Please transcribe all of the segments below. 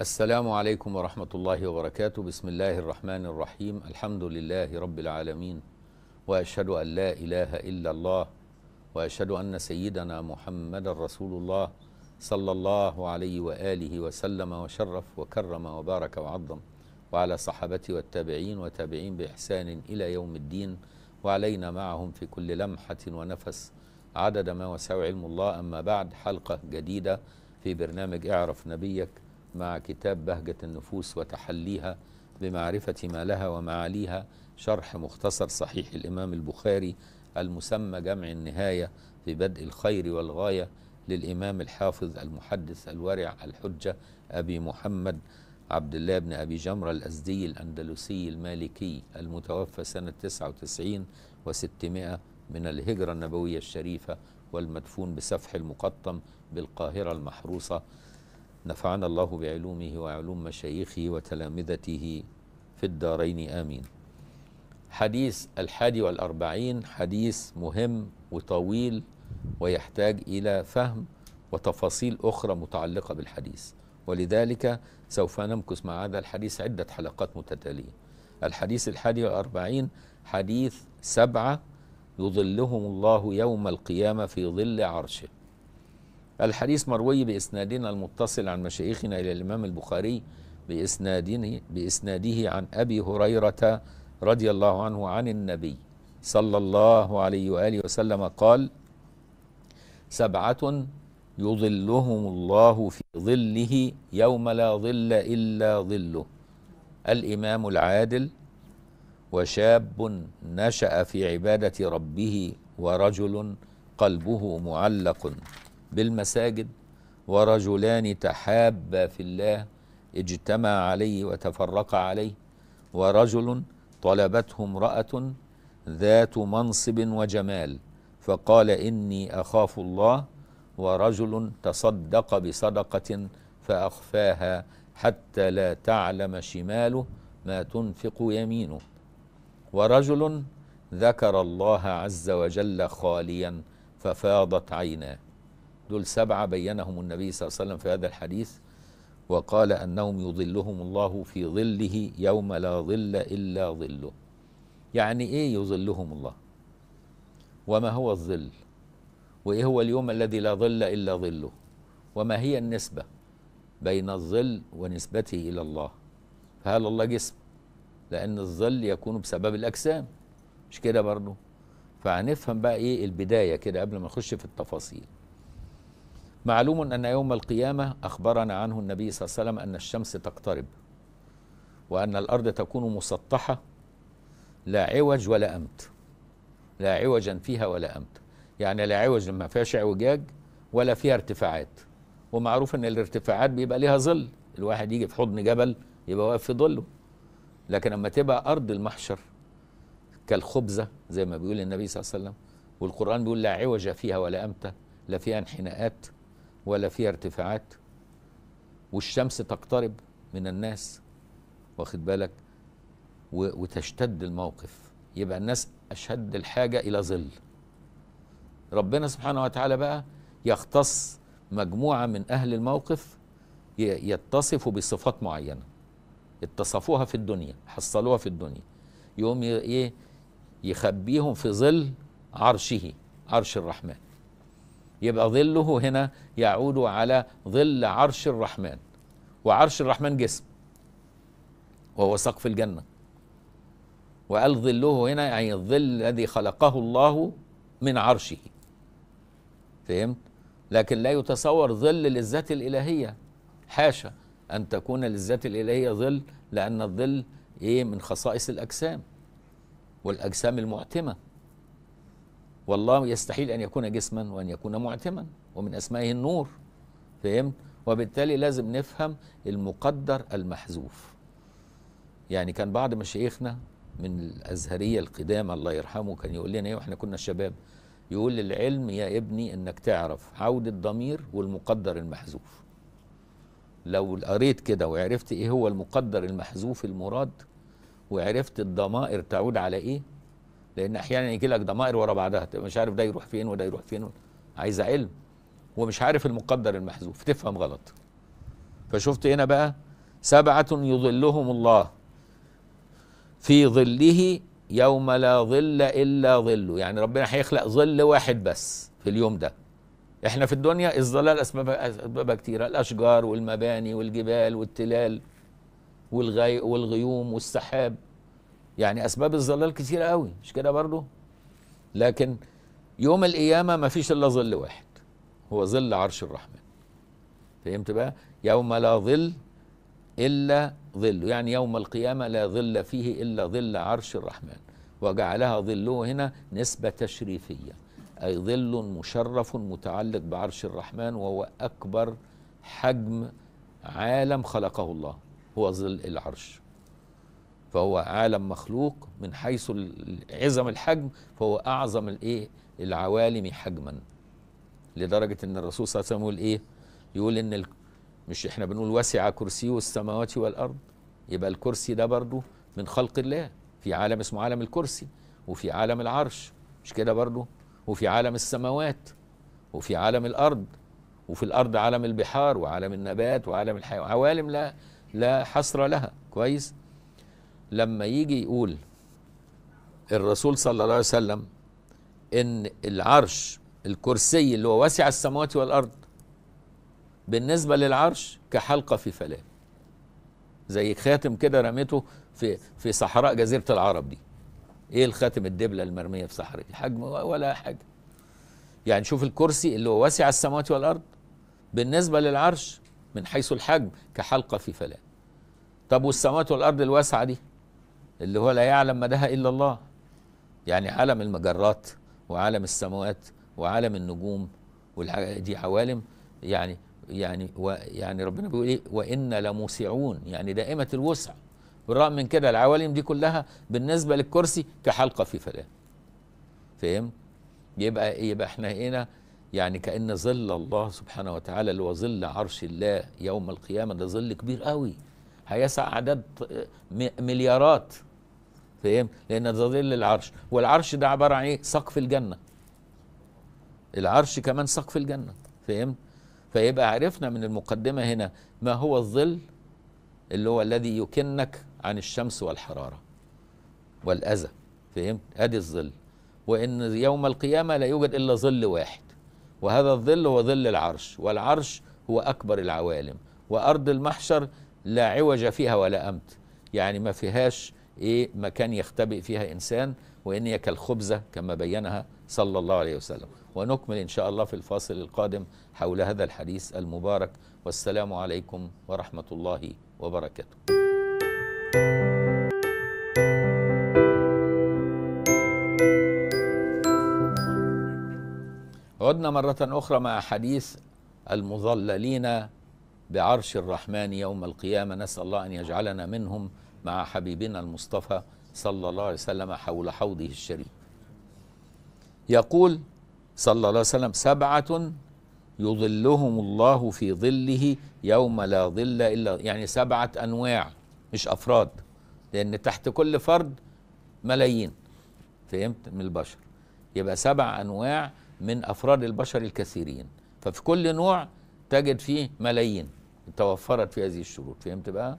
السلام عليكم ورحمة الله وبركاته بسم الله الرحمن الرحيم الحمد لله رب العالمين وأشهد أن لا إله إلا الله وأشهد أن سيدنا محمد رسول الله صلى الله عليه وآله وسلم وشرف وكرم وبارك وعظم وعلى صحابته والتابعين وتابعين بإحسان إلى يوم الدين وعلينا معهم في كل لمحة ونفس عدد ما وسع علم الله أما بعد حلقة جديدة في برنامج اعرف نبيك مع كتاب بهجة النفوس وتحليها بمعرفة ما لها ومعاليها شرح مختصر صحيح الإمام البخاري المسمى جمع النهاية في بدء الخير والغاية للإمام الحافظ المحدث الورع الحجة أبي محمد عبد الله بن أبي جمرة الأزدي الأندلسي المالكي المتوفى سنة 99 و600 من الهجرة النبوية الشريفة والمدفون بسفح المقطم بالقاهرة المحروسة نفعنا الله بعلومه وعلوم مشايخه وتلامذته في الدارين آمين حديث الحادي والأربعين حديث مهم وطويل ويحتاج إلى فهم وتفاصيل أخرى متعلقة بالحديث ولذلك سوف نمكث مع هذا الحديث عدة حلقات متتالية الحديث الحادي والأربعين حديث سبعة يظلهم الله يوم القيامة في ظل عرشه الحديث مروي بإسنادنا المتصل عن مشايخنا إلى الإمام البخاري بإسناده, بإسناده عن أبي هريرة رضي الله عنه عن النبي صلى الله عليه وآله وسلم قال سبعة يظلهم الله في ظله يوم لا ظل إلا ظله الإمام العادل وشاب نشأ في عبادة ربه ورجل قلبه معلق بالمساجد ورجلان تحابا في الله اجتمع عليه وتفرق عليه ورجل طلبته امرأة ذات منصب وجمال فقال إني أخاف الله ورجل تصدق بصدقة فأخفاها حتى لا تعلم شماله ما تنفق يمينه ورجل ذكر الله عز وجل خاليا ففاضت عيناه دول سبعة بينهم النبي صلى الله عليه وسلم في هذا الحديث وقال أنهم يظلهم الله في ظله يوم لا ظل إلا ظله يعني إيه يظلهم الله وما هو الظل وإيه هو اليوم الذي لا ظل إلا ظله وما هي النسبة بين الظل ونسبته إلى الله فهل الله جسم لأن الظل يكون بسبب الأجسام مش كده برضه فهنفهم بقى إيه البداية كده قبل ما نخش في التفاصيل معلوم أن يوم القيامة أخبرنا عنه النبي صلى الله عليه وسلم أن الشمس تقترب وأن الأرض تكون مسطحة لا عوج ولا أمت لا عوجا فيها ولا أمت يعني لا عوج ما فيهاش اعوجاج ولا فيها ارتفاعات ومعروف ان الارتفاعات بيبقى ليها ظل الواحد يجي في حضن جبل يبقى واقف في ظله لكن اما تبقى ارض المحشر كالخبزه زي ما بيقول النبي صلى الله عليه وسلم والقران بيقول لا عوج فيها ولا أمت لا فيها انحناءات ولا فيها ارتفاعات والشمس تقترب من الناس واخد بالك وتشتد الموقف يبقى الناس أشد الحاجة إلى ظل ربنا سبحانه وتعالى بقى يختص مجموعة من أهل الموقف يتصفوا بصفات معينة اتصفوها في الدنيا حصلوها في الدنيا يقوم ايه يخبيهم في ظل عرشه عرش الرحمن يبقى ظله هنا يعود على ظل عرش الرحمن وعرش الرحمن جسم وهو سقف الجنة وقال ظله هنا يعني الظل الذي خلقه الله من عرشه فهمت لكن لا يتصور ظل للذات الإلهية حاشا أن تكون للذات الإلهية ظل لأن الظل إيه من خصائص الأجسام والأجسام المعتمة والله يستحيل أن يكون جسما وأن يكون معتما ومن أسمائه النور فهمت وبالتالي لازم نفهم المقدر المحذوف يعني كان بعض مشايخنا من الأزهرية القدامى الله يرحمه كان يقول لنا إيه وإحنا كنا شباب يقول للعلم يا ابني إنك تعرف عودة الضمير والمقدر المحذوف لو قريت كده وعرفت إيه هو المقدر المحذوف المراد وعرفت الضمائر تعود على إيه لان احيانا يجي لك ضمائر ورا بعضها مش عارف ده يروح فين وده يروح فين عايزه علم ومش عارف المقدر المحذوف تفهم غلط فشفت هنا بقى سبعه يظلهم الله في ظله يوم لا ظل الا ظله يعني ربنا هيخلق ظل واحد بس في اليوم ده احنا في الدنيا الظلال اسباب اسبابها كتيره الاشجار والمباني والجبال والتلال والغي والغيوم والسحاب يعني اسباب الظلال كتيره قوي مش كده برضه لكن يوم القيامه ما فيش الا ظل واحد هو ظل عرش الرحمن فهمت بقى يوم لا ظل الا ظله يعني يوم القيامه لا ظل فيه الا ظل عرش الرحمن وجعلها ظله هنا نسبه تشريفيه اي ظل مشرف متعلق بعرش الرحمن وهو اكبر حجم عالم خلقه الله هو ظل العرش فهو عالم مخلوق من حيث عظم الحجم فهو اعظم الايه العوالم حجما لدرجه ان الرسول صلى الله عليه وسلم يقول ايه يقول ان ال... مش احنا بنقول وسع كرسيه السماوات والارض يبقى الكرسي ده برضه من خلق الله في عالم اسمه عالم الكرسي وفي عالم العرش مش كده برضه وفي عالم السماوات وفي عالم الارض وفي الارض عالم البحار وعالم النبات وعالم الحيوان عوالم لا لا حصر لها كويس لما يجي يقول الرسول صلى الله عليه وسلم ان العرش الكرسي اللي هو واسع السماوات والارض بالنسبه للعرش كحلقه في فلاه زي خاتم كده رميته في في صحراء جزيره العرب دي ايه الخاتم الدبله المرميه في صحراء حجم ولا حاجه يعني شوف الكرسي اللي هو واسع السماوات والارض بالنسبه للعرش من حيث الحجم كحلقه في فلاه طب والسماوات والارض الواسعه دي اللي هو لا يعلم مداها إلا الله يعني عالم المجرات وعالم السماوات وعالم النجوم دي عوالم يعني يعني يعني ربنا بيقول ايه وان لموسعون يعني دائمه الوسع بالرغم من كده العوالم دي كلها بالنسبه للكرسي كحلقه في فلاه فاهم يبقى يبقى احنا هنا يعني كان ظل الله سبحانه وتعالى اللي هو ظل عرش الله يوم القيامه ده ظل كبير قوي هيسع عدد مليارات فاهم لان ده ظل العرش والعرش ده عباره عن ايه سقف الجنه العرش كمان سقف الجنه فاهم؟ فيبقى عرفنا من المقدمه هنا ما هو الظل اللي هو الذي يكنك عن الشمس والحراره والاذى فاهم؟ ادي الظل وان يوم القيامه لا يوجد الا ظل واحد وهذا الظل هو ظل العرش والعرش هو اكبر العوالم وارض المحشر لا عوج فيها ولا امت يعني ما فيهاش إيه مكان يختبئ فيها إنسان وان هي كالخبزة كما بينها صلى الله عليه وسلم ونكمل إن شاء الله في الفاصل القادم حول هذا الحديث المبارك والسلام عليكم ورحمة الله وبركاته عدنا مرة أخرى مع حديث المظللين بعرش الرحمن يوم القيامة نسأل الله أن يجعلنا منهم مع حبيبنا المصطفى صلى الله عليه وسلم حول حوضه الشريف يقول صلى الله عليه وسلم سبعة يظلهم الله في ظله يوم لا ظل إلا يعني سبعة أنواع مش أفراد لأن تحت كل فرد ملايين فهمت من البشر يبقى سبع أنواع من أفراد البشر الكثيرين ففي كل نوع تجد فيه ملايين توفرت في هذه الشروط فهمت بقى؟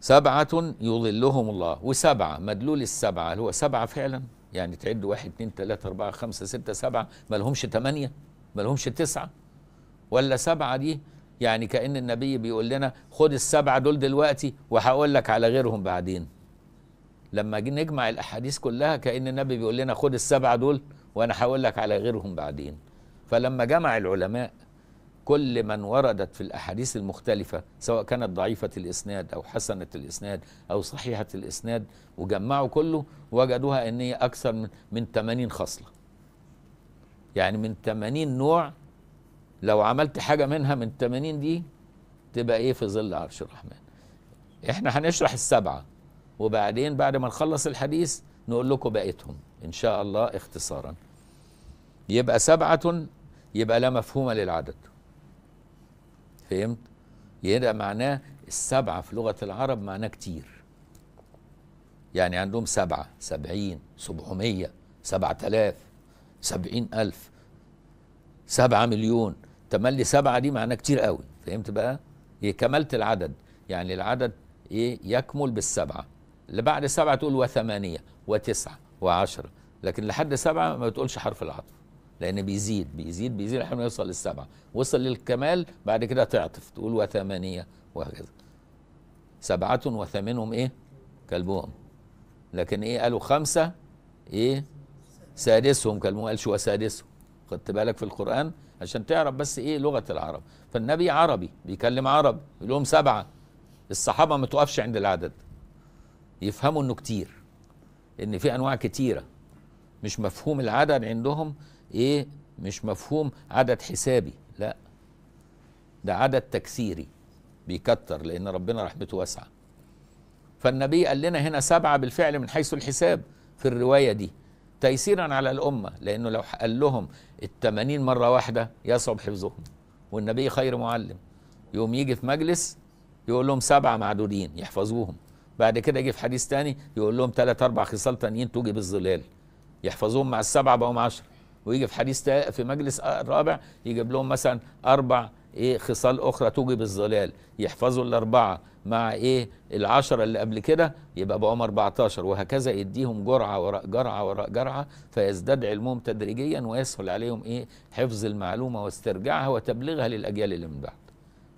سبعة يظلهم الله وسبعة مدلول السبعة هو سبعة فعلا يعني تعد واحد اثنين ثلاثة أربعة خمسة ستة سبعة ما لهمش تمانية ما لهمش تسعة ولا سبعة دي يعني كأن النبي بيقول لنا خد السبعة دول دلوقتي وهقول لك على غيرهم بعدين لما نجمع الأحاديث كلها كأن النبي بيقول لنا خد السبعة دول وأنا هقول لك على غيرهم بعدين فلما جمع العلماء كل من وردت في الأحاديث المختلفة سواء كانت ضعيفة الإسناد أو حسنة الإسناد أو صحيحة الإسناد وجمعوا كله وجدوها أن هي أكثر من, من 80 خصلة يعني من 80 نوع لو عملت حاجة منها من 80 دي تبقى إيه في ظل عرش الرحمن إحنا هنشرح السبعة وبعدين بعد ما نخلص الحديث نقول لكم بقيتهم إن شاء الله اختصارا يبقى سبعة يبقى لا مفهوم للعدد فهمت يبقى معناه السبعة في لغة العرب معناه كتير يعني عندهم سبعة سبعين سبعمية سبعة آلاف سبعين ألف سبعة مليون تملي سبعة دي معناه كتير قوي فهمت بقى هي كملت العدد يعني العدد ايه يكمل بالسبعة اللي بعد سبعة تقول وثمانية وتسعة وعشرة لكن لحد سبعة ما بتقولش حرف العطف لان بيزيد بيزيد بيزيد لحد ما يوصل للسبعه وصل للكمال بعد كده تعطف تقول وثمانيه وهكذا سبعه وثمنهم ايه كلبهم لكن ايه قالوا خمسه ايه سادسهم كلبهم قالش وسادسهم خدت بالك في القران عشان تعرف بس ايه لغه العرب فالنبي عربي بيكلم عرب يقول لهم سبعه الصحابه ما توقفش عند العدد يفهموا انه كتير ان في انواع كتيره مش مفهوم العدد عندهم ايه مش مفهوم عدد حسابي لا ده عدد تكسيري بيكتر لان ربنا رحمته واسعه فالنبي قال لنا هنا سبعه بالفعل من حيث الحساب في الروايه دي تيسيرا على الامه لانه لو قال لهم التمانين مره واحده يصعب حفظهم والنبي خير معلم يقوم يجي في مجلس يقول لهم سبعه معدودين يحفظوهم بعد كده يجي في حديث تاني يقول لهم ثلاث اربع خصال تانيين توجب الظلال يحفظوهم مع السبعه بقوا عشره ويجي في حديث في مجلس رابع يجيب لهم مثلا اربع ايه خصال اخرى توجب الظلال يحفظوا الاربعه مع ايه العشره اللي قبل كده يبقى بقوم 14 وهكذا يديهم جرعه وراء جرعه وراء جرعه فيزداد علمهم تدريجيا ويسهل عليهم ايه حفظ المعلومه واسترجاعها وتبليغها للاجيال اللي من بعد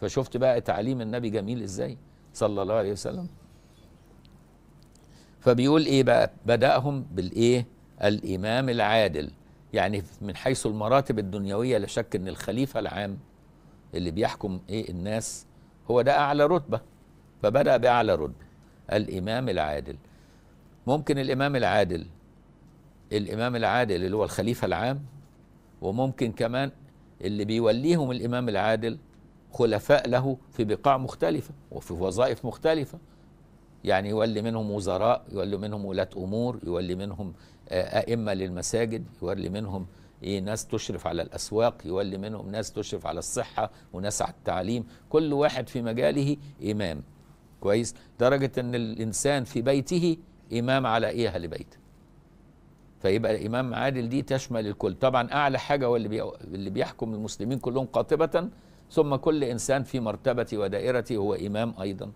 فشفت بقى تعليم النبي جميل ازاي صلى الله عليه وسلم فبيقول ايه بقى بداهم بالايه الامام العادل يعني من حيث المراتب الدنيويه لا شك ان الخليفه العام اللي بيحكم ايه الناس هو ده اعلى رتبه فبدا باعلى رتبه الامام العادل ممكن الامام العادل الامام العادل اللي هو الخليفه العام وممكن كمان اللي بيوليهم الامام العادل خلفاء له في بقاع مختلفه وفي وظائف مختلفه يعني يولي منهم وزراء يولي منهم ولاة امور يولي منهم أئمة للمساجد يولي منهم ايه ناس تشرف على الاسواق يولي منهم ناس تشرف على الصحه وناس على التعليم كل واحد في مجاله امام كويس درجه ان الانسان في بيته امام على ايه لبيته فيبقى الإمام عادل دي تشمل الكل طبعا اعلى حاجه هو اللي, بيحكم المسلمين كلهم قاطبه ثم كل انسان في مرتبه ودائرتي هو امام ايضا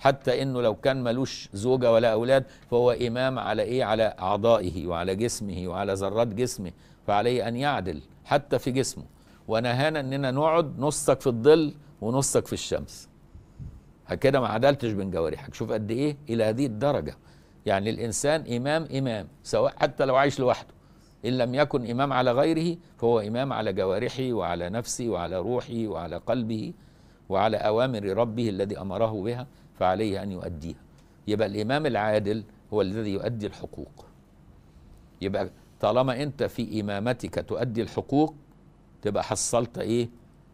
حتى انه لو كان ملوش زوجه ولا اولاد فهو امام على ايه على اعضائه وعلى جسمه وعلى ذرات جسمه فعليه ان يعدل حتى في جسمه ونهانا اننا نقعد نصك في الظل ونصك في الشمس كده ما عدلتش بين جوارحك شوف قد ايه الى هذه الدرجه يعني الانسان امام امام سواء حتى لو عايش لوحده ان لم يكن امام على غيره فهو امام على جوارحه وعلى نفسه وعلى روحه وعلى قلبه وعلى اوامر ربه الذي امره بها فعليه أن يؤديها يبقى الإمام العادل هو الذي يؤدي الحقوق يبقى طالما أنت في إمامتك تؤدي الحقوق تبقى حصلت إيه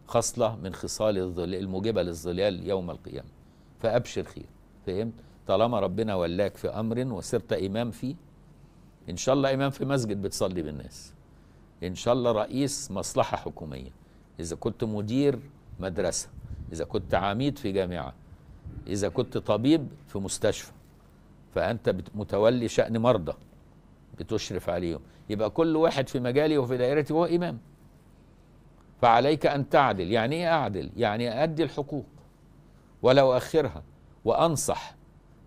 خصلة من خصال الظلال الموجبة للظلال يوم القيامة فأبشر خير فهمت طالما ربنا ولاك في أمر وصرت إمام فيه إن شاء الله إمام في مسجد بتصلي بالناس إن شاء الله رئيس مصلحة حكومية إذا كنت مدير مدرسة إذا كنت عميد في جامعة إذا كنت طبيب في مستشفى فأنت متولي شأن مرضى بتشرف عليهم يبقى كل واحد في مجالي وفي دائرتي هو إمام فعليك أن تعدل يعني إيه أعدل يعني أدي الحقوق ولا أؤخرها وأنصح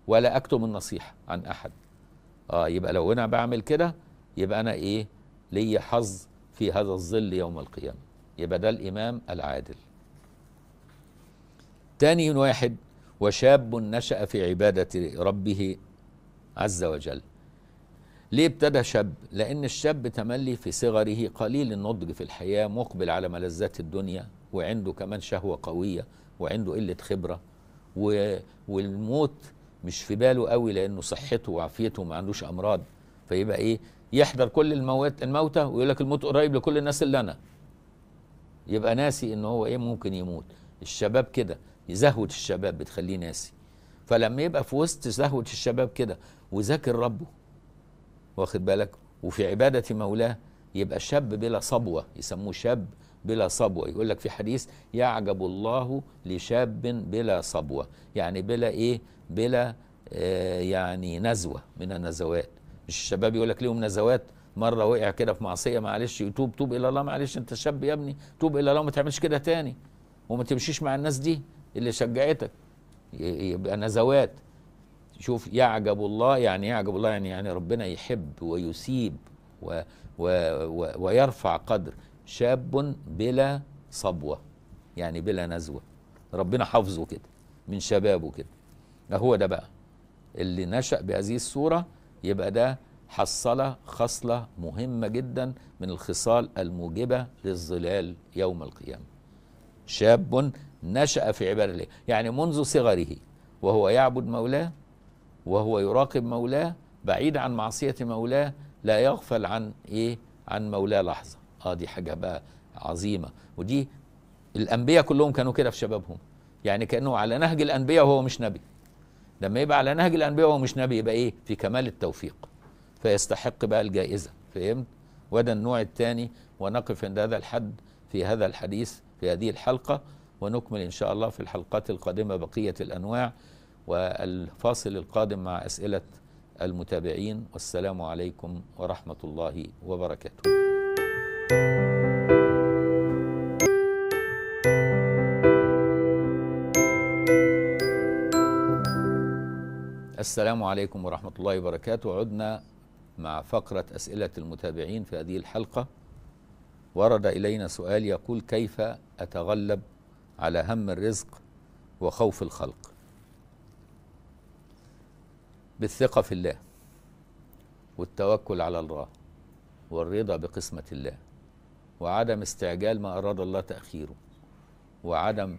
ولا أكتم النصيحة عن أحد آه يبقى لو أنا بعمل كده يبقى أنا إيه لي حظ في هذا الظل يوم القيامة يبقى ده الإمام العادل تاني واحد وشاب نشأ في عبادة ربه عز وجل ليه ابتدى شاب؟ لأن الشاب تملي في صغره قليل النضج في الحياة مقبل على ملذات الدنيا وعنده كمان شهوة قوية وعنده قلة خبرة و... والموت مش في باله قوي لأنه صحته وعافيته ما عندوش أمراض فيبقى إيه يحضر كل الموت الموتى ويقول لك الموت قريب لكل الناس اللي أنا يبقى ناسي إن هو إيه ممكن يموت الشباب كده زهوة الشباب بتخليه ناسي فلما يبقى في وسط زهوة الشباب كده وذاكر ربه واخد بالك وفي عبادة مولاه يبقى شاب بلا صبوة يسموه شاب بلا صبوة يقول لك في حديث يعجب الله لشاب بلا صبوة يعني بلا ايه بلا آه يعني نزوة من النزوات مش الشباب يقول لك ليهم نزوات مره وقع كده في معصيه معلش يتوب توب الى الله معلش انت شاب يا ابني توب الى الله ما تعملش كده تاني وما تمشيش مع الناس دي اللي شجعتك يبقى نزوات شوف يعجب الله يعني إيه يعجب الله يعني يعني ربنا يحب ويسيب و و و ويرفع قدر شاب بلا صبوه يعني بلا نزوه ربنا حافظه كده من شبابه كده هو ده بقى اللي نشأ بهذه الصورة يبقى ده حصل خصلة مهمة جدا من الخصال الموجبة للظلال يوم القيامة شاب نشأ في عبادة الله يعني منذ صغره وهو يعبد مولاه وهو يراقب مولاه بعيد عن معصية مولاه لا يغفل عن إيه عن مولاه لحظة آه دي حاجة بقى عظيمة ودي الأنبياء كلهم كانوا كده في شبابهم يعني كأنه على نهج الأنبياء وهو مش نبي لما يبقى على نهج الأنبياء وهو مش نبي يبقى إيه في كمال التوفيق فيستحق بقى الجائزة فهمت وده النوع الثاني ونقف عند هذا الحد في هذا الحديث في هذه الحلقة ونكمل إن شاء الله في الحلقات القادمة بقية الأنواع والفاصل القادم مع أسئلة المتابعين والسلام عليكم ورحمة الله وبركاته السلام عليكم ورحمة الله وبركاته عدنا مع فقرة أسئلة المتابعين في هذه الحلقة ورد إلينا سؤال يقول كيف أتغلب على هم الرزق وخوف الخلق بالثقة في الله والتوكل على الله والرضا بقسمة الله وعدم استعجال ما أراد الله تأخيره وعدم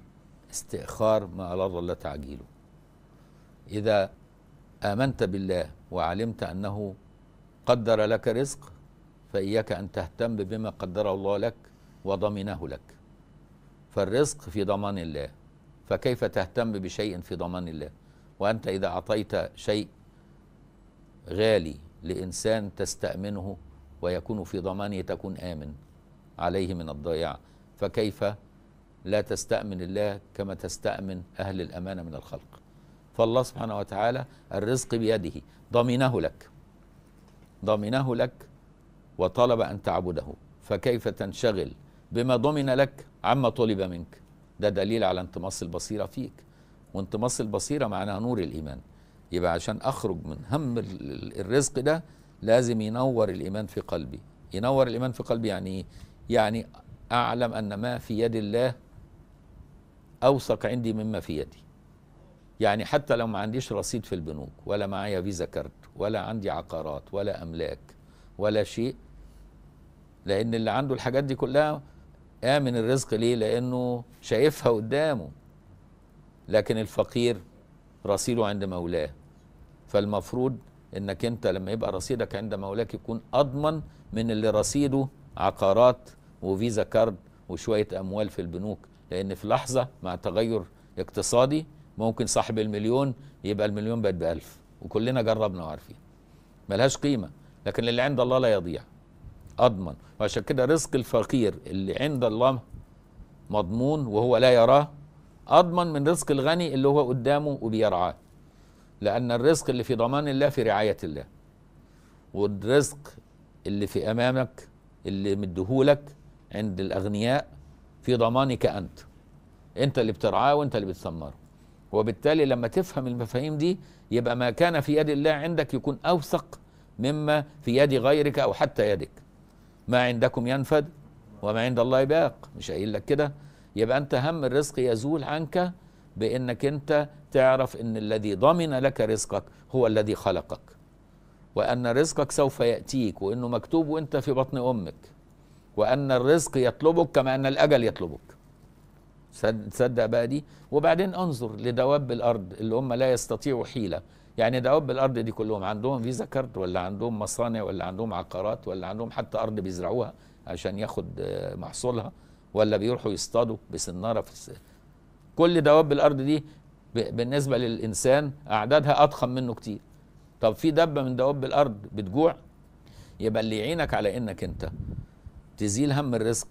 استئخار ما أراد الله تعجيله إذا آمنت بالله وعلمت أنه قدر لك رزق فإياك أن تهتم بما قدره الله لك وضمنه لك فالرزق في ضمان الله فكيف تهتم بشيء في ضمان الله وأنت إذا أعطيت شيء غالي لإنسان تستأمنه ويكون في ضمانه تكون آمن عليه من الضياع فكيف لا تستأمن الله كما تستأمن أهل الأمانة من الخلق فالله سبحانه وتعالى الرزق بيده ضمنه لك ضمنه لك وطلب أن تعبده فكيف تنشغل بما ضمن لك عما طلب منك ده دليل على انتماص البصيرة فيك وانتماص البصيرة معناها نور الإيمان يبقى عشان أخرج من هم الرزق ده لازم ينور الإيمان في قلبي ينور الإيمان في قلبي يعني إيه؟ يعني أعلم أن ما في يد الله أوثق عندي مما في يدي يعني حتى لو ما عنديش رصيد في البنوك ولا معايا فيزا كارت ولا عندي عقارات ولا أملاك ولا شيء لأن اللي عنده الحاجات دي كلها آمن الرزق ليه؟ لأنه شايفها قدامه لكن الفقير رصيده عند مولاه فالمفروض انك انت لما يبقى رصيدك عند مولاك يكون اضمن من اللي رصيده عقارات وفيزا كارد وشويه اموال في البنوك لان في لحظه مع تغير اقتصادي ممكن صاحب المليون يبقى المليون بقت بألف وكلنا جربنا وعارفين ملهاش قيمه لكن اللي عند الله لا يضيع أضمن وعشان كده رزق الفقير اللي عند الله مضمون وهو لا يراه أضمن من رزق الغني اللي هو قدامه وبيرعاه لأن الرزق اللي في ضمان الله في رعاية الله والرزق اللي في أمامك اللي مديهولك عند الأغنياء في ضمانك أنت أنت اللي بترعاه وأنت اللي بتثمره وبالتالي لما تفهم المفاهيم دي يبقى ما كان في يد الله عندك يكون أوثق مما في يد غيرك أو حتى يدك ما عندكم ينفد وما عند الله باق مش قايل لك كده يبقى انت هم الرزق يزول عنك بانك انت تعرف ان الذي ضمن لك رزقك هو الذي خلقك وان رزقك سوف ياتيك وانه مكتوب وانت في بطن امك وان الرزق يطلبك كما ان الاجل يطلبك تصدق بقى دي وبعدين انظر لدواب الارض اللي هم لا يستطيعوا حيله يعني دواب الارض دي كلهم عندهم فيزا كارد ولا عندهم مصانع ولا عندهم عقارات ولا عندهم حتى ارض بيزرعوها عشان ياخد آه، محصولها ولا بيروحوا يصطادوا بسناره في السنة. كل دواب الارض دي بالنسبه للانسان اعدادها اضخم منه كتير طب في دبه من دواب الارض بتجوع يبقى اللي يعينك على انك انت تزيل هم الرزق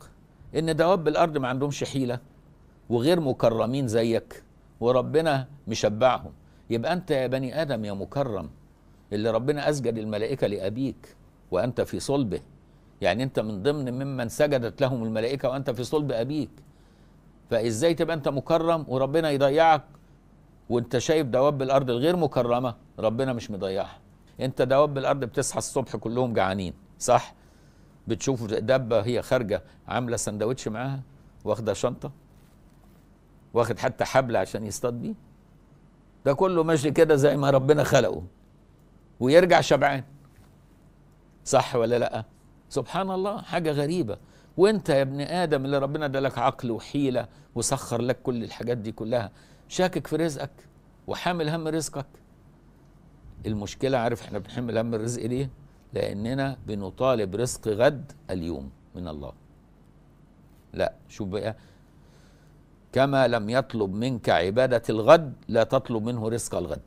ان دواب الارض ما عندهمش حيله وغير مكرمين زيك وربنا مشبعهم يبقى أنت يا بني آدم يا مكرم اللي ربنا أسجد الملائكة لأبيك وأنت في صلبه يعني أنت من ضمن ممن سجدت لهم الملائكة وأنت في صلب أبيك فإزاي تبقى أنت مكرم وربنا يضيعك وأنت شايف دواب الأرض الغير مكرمة ربنا مش مضيعها أنت دواب الأرض بتصحى الصبح كلهم جعانين صح؟ بتشوف دبه هي خارجه عامله سندوتش معاها واخده شنطه واخد حتى حبل عشان يصطاد بيه ده كله ماشي كده زي ما ربنا خلقه ويرجع شبعان صح ولا لا سبحان الله حاجة غريبة وانت يا ابن آدم اللي ربنا ادالك عقل وحيلة وسخر لك كل الحاجات دي كلها شاكك في رزقك وحامل هم رزقك المشكلة عارف احنا بنحمل هم الرزق ليه لأننا بنطالب رزق غد اليوم من الله لا شوف بقى كما لم يطلب منك عبادة الغد لا تطلب منه رزق الغد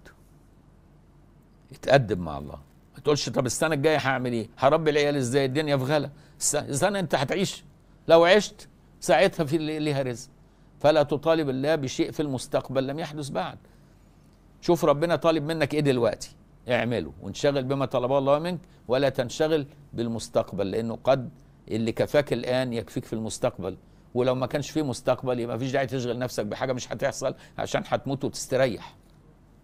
اتقدم مع الله ما تقولش طب السنة الجاية هعمل ايه هربي العيال ازاي الدنيا في غلا السنة انت هتعيش لو عشت ساعتها في ليها رزق فلا تطالب الله بشيء في المستقبل لم يحدث بعد شوف ربنا طالب منك ايه دلوقتي اعمله وانشغل بما طلبه الله منك ولا تنشغل بالمستقبل لانه قد اللي كفاك الان يكفيك في المستقبل ولو ما كانش فيه مستقبل يبقى مفيش داعي تشغل نفسك بحاجه مش هتحصل عشان هتموت وتستريح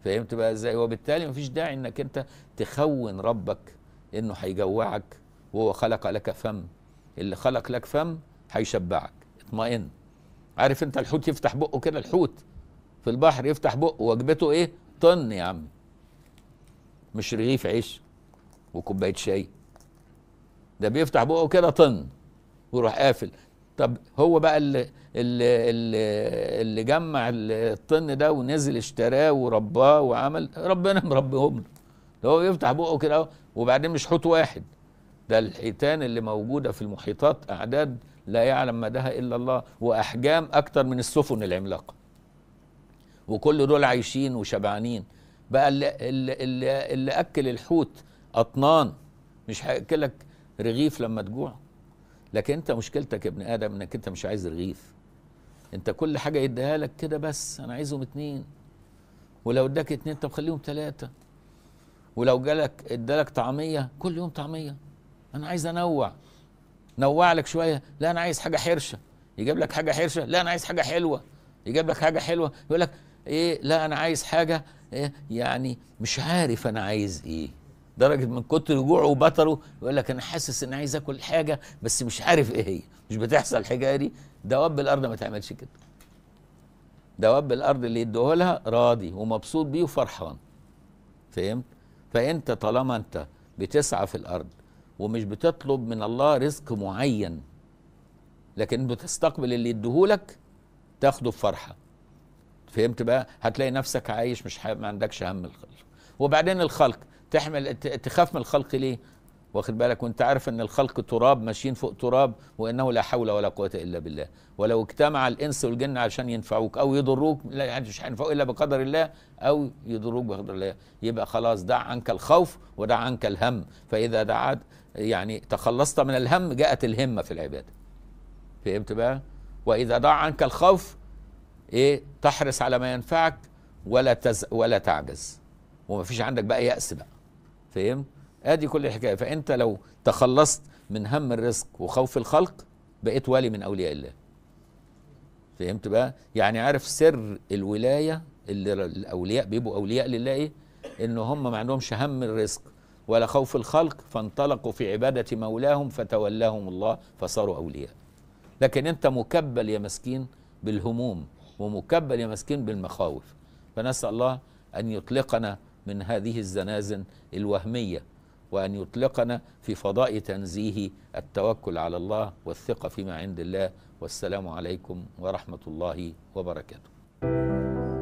فهمت بقى ازاي وبالتالي مفيش داعي انك انت تخون ربك انه هيجوعك وهو خلق لك فم اللي خلق لك فم هيشبعك اطمئن عارف انت الحوت يفتح بقه كده الحوت في البحر يفتح بقه وجبته ايه طن يا عم مش رغيف عيش وكوبايه شاي ده بيفتح بقه كده طن ويروح قافل طب هو بقى اللي, اللي, اللي جمع الطن ده ونزل اشتراه ورباه وعمل ربنا مربيهم له هو يفتح بقه كده اهو وبعدين مش حوت واحد ده الحيتان اللي موجوده في المحيطات اعداد لا يعلم مداها الا الله واحجام اكتر من السفن العملاقه وكل دول عايشين وشبعانين بقى اللي, اللي, اللي, اللي اكل الحوت اطنان مش هياكلك رغيف لما تجوع لكن انت مشكلتك يا ابن ادم انك انت مش عايز رغيف انت كل حاجه يديها لك كده بس انا عايزهم اتنين ولو اداك اتنين طب خليهم تلاته ولو جالك ادالك طعميه كل يوم طعميه انا عايز انوع نوع لك شويه لا انا عايز حاجه حرشه يجيب لك حاجه حرشه لا انا عايز حاجه حلوه يجيب لك حاجه حلوه يقول لك ايه لا انا عايز حاجه إيه يعني مش عارف انا عايز ايه درجه من كتر جوعه وبطره يقول لك انا حاسس اني عايز اكل حاجه بس مش عارف ايه هي مش بتحصل حاجه دي دواب الارض ما تعملش كده دواب الارض اللي يديهولها راضي ومبسوط بيه وفرحان فهمت فانت طالما انت بتسعى في الارض ومش بتطلب من الله رزق معين لكن بتستقبل اللي يديهولك تاخده بفرحه فهمت بقى هتلاقي نفسك عايش مش ما عندكش هم الخلق وبعدين الخلق تحمل تخاف من الخلق ليه واخد بالك وانت عارف ان الخلق تراب ماشيين فوق تراب وانه لا حول ولا قوه الا بالله ولو اجتمع الانس والجن عشان ينفعوك او يضروك لا يعني مش هينفعوك الا بقدر الله او يضروك بقدر الله يبقى خلاص دع عنك الخوف ودع عنك الهم فاذا دعت يعني تخلصت من الهم جاءت الهمه في العباده فهمت بقى واذا ضاع عنك الخوف ايه تحرص على ما ينفعك ولا تز ولا تعجز ومفيش عندك بقى يأس بقى فاهم ادي كل الحكايه فانت لو تخلصت من هم الرزق وخوف الخلق بقيت ولي من اولياء الله فهمت بقى يعني عارف سر الولايه اللي الاولياء بيبقوا اولياء لله ايه ان هم ما عندهمش هم الرزق ولا خوف الخلق فانطلقوا في عباده مولاهم فتولاهم الله فصاروا اولياء لكن انت مكبل يا مسكين بالهموم ومكبل يا مسكين بالمخاوف فنسال الله ان يطلقنا من هذه الزنازن الوهمية وأن يطلقنا في فضاء تنزيه التوكل على الله والثقة فيما عند الله والسلام عليكم ورحمة الله وبركاته